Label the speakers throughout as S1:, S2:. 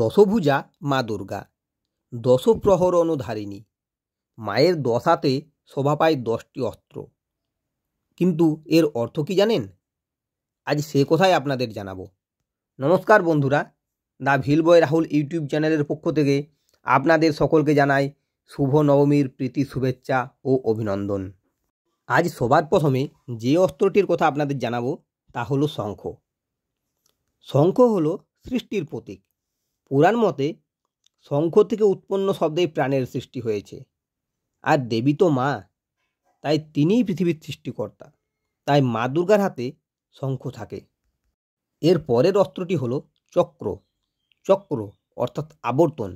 S1: দশভুজা মা দুর্গা দশপ্রহর অনুধারিণী মায়ের দশাতে শোভা পায় দশটি অস্ত্র কিন্তু এর অর্থ কি জানেন আজ সে কথাই আপনাদের জানাবো নমস্কার বন্ধুরা দা ভিলবয় রাহুল ইউটিউব চ্যানেলের পক্ষ থেকে আপনাদের সকলকে জানাই শুভ নবমীর প্রীতি শুভেচ্ছা ও অভিনন্দন আজ সবার প্রথমে যে অস্ত্রটির কথা আপনাদের জানাবো তা হলো শঙ্খ শঙ্খ হলো সৃষ্টির প্রতীক পুরাণ মতে শঙ্খ থেকে উৎপন্ন শব্দেই প্রাণের সৃষ্টি হয়েছে আর দেবী তো মা তাই তিনিই পৃথিবীর সৃষ্টিকর্তা তাই মা দুর্গার হাতে শঙ্খ থাকে এর পরের অস্ত্রটি হল চক্র চক্র অর্থাৎ আবর্তন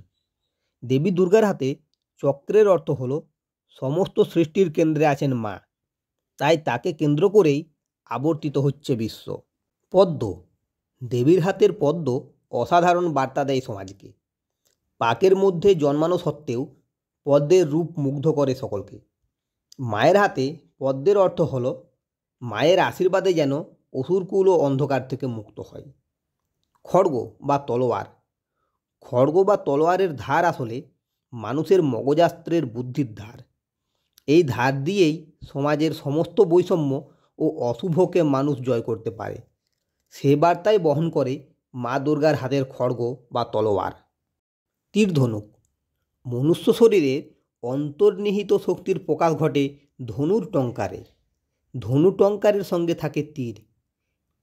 S1: দেবী দুর্গার হাতে চক্রের অর্থ হল সমস্ত সৃষ্টির কেন্দ্রে আছেন মা তাই তাকে কেন্দ্র করেই আবর্তিত হচ্ছে বিশ্ব পদ্ম দেবীর হাতের পদ্ম অসাধারণ বার্তা দেয় সমাজকে পাকের মধ্যে জন্মানো সত্ত্বেও পদ্মের রূপ মুগ্ধ করে সকলকে মায়ের হাতে পদ্মের অর্থ হল মায়ের আশীর্বাদে যেন অসুরকুল ও অন্ধকার থেকে মুক্ত হয় খড়গ বা তলোয়ার খড়গ বা তলোয়ারের ধার আসলে মানুষের মগজাস্ত্রের বুদ্ধির ধার এই ধার দিয়েই সমাজের সমস্ত বৈষম্য ও অশুভকে মানুষ জয় করতে পারে সে বার্তাই বহন করে মা দুর্গার হাতের খড়গ বা তলোয়ার তীরধনুক মনুষ্য শরীরে অন্তর্নিহিত শক্তির প্রকাশ ঘটে ধনুর টঙ্কারে ধনু টঙ্কারের সঙ্গে থাকে তীর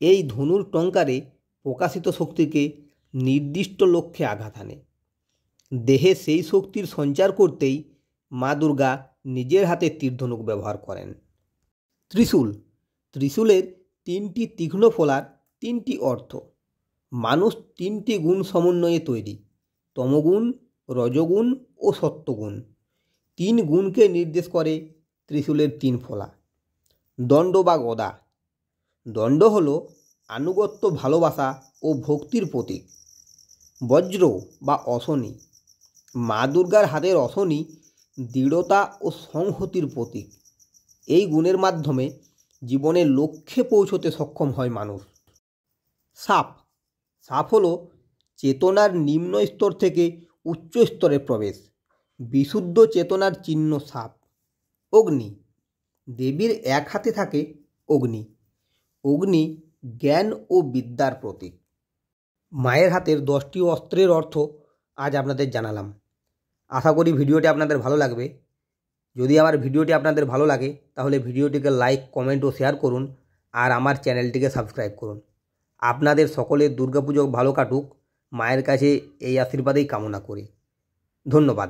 S1: এই ধনুর টঙ্কারে প্রকাশিত শক্তিকে নির্দিষ্ট লক্ষ্যে আঘাত আনে দেহে সেই শক্তির সঞ্চার করতেই মা দুর্গা নিজের হাতে তীরধনুক ব্যবহার করেন ত্রিশূল ত্রিশূলের তিনটি তীক্ষ্ণ ফোলার তিনটি অর্থ মানুষ তিনটি গুণ সমন্বয়ে তৈরি তমগুণ রজগুণ ও সত্যগুণ তিন গুণকে নির্দেশ করে ত্রিশূলের তিন ফলা দণ্ড বা গদা দণ্ড হল আনুগত্য ভালোবাসা ও ভক্তির প্রতীক বজ্র বা অশনি মা দুর্গার হাতের অশনি দৃঢ়তা ও সংহতির প্রতীক এই গুণের মাধ্যমে জীবনের লক্ষ্যে পৌঁছতে সক্ষম হয় মানুষ সাপ সাফ হলো চেতনার নিম্ন স্তর থেকে উচ্চ স্তরে প্রবেশ বিশুদ্ধ চেতনার চিহ্ন সাপ অগ্নি দেবীর এক হাতে থাকে অগ্নি অগ্নি জ্ঞান ও বিদ্যার প্রতীক মায়ের হাতের দশটি অস্ত্রের অর্থ আজ আপনাদের জানালাম আশা করি ভিডিওটি আপনাদের ভালো লাগবে যদি আমার ভিডিওটি আপনাদের ভালো লাগে তাহলে ভিডিওটিকে লাইক কমেন্ট ও শেয়ার করুন আর আমার চ্যানেলটিকে সাবস্ক্রাইব করুন আপনাদের সকলের দুর্গাপুজো ভালো কাটুক মায়ের কাছে এই আশীর্বাদেই কামনা করি ধন্যবাদ